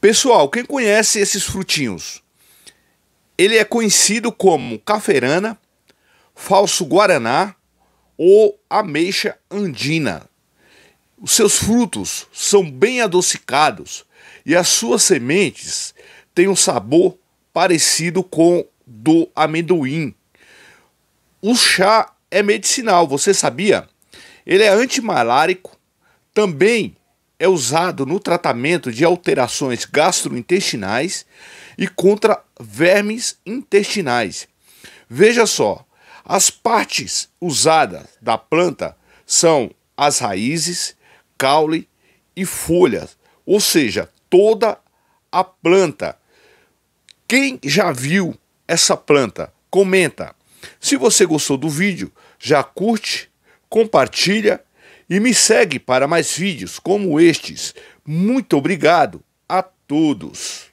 Pessoal, quem conhece esses frutinhos? Ele é conhecido como cafeirana, falso guaraná ou ameixa andina. Os seus frutos são bem adocicados e as suas sementes têm um sabor parecido com do amendoim. O chá é medicinal, você sabia? Ele é antimalárico, também é usado no tratamento de alterações gastrointestinais e contra vermes intestinais. Veja só, as partes usadas da planta são as raízes, caule e folhas, ou seja, toda a planta. Quem já viu essa planta? Comenta. Se você gostou do vídeo, já curte, compartilha e me segue para mais vídeos como estes. Muito obrigado a todos!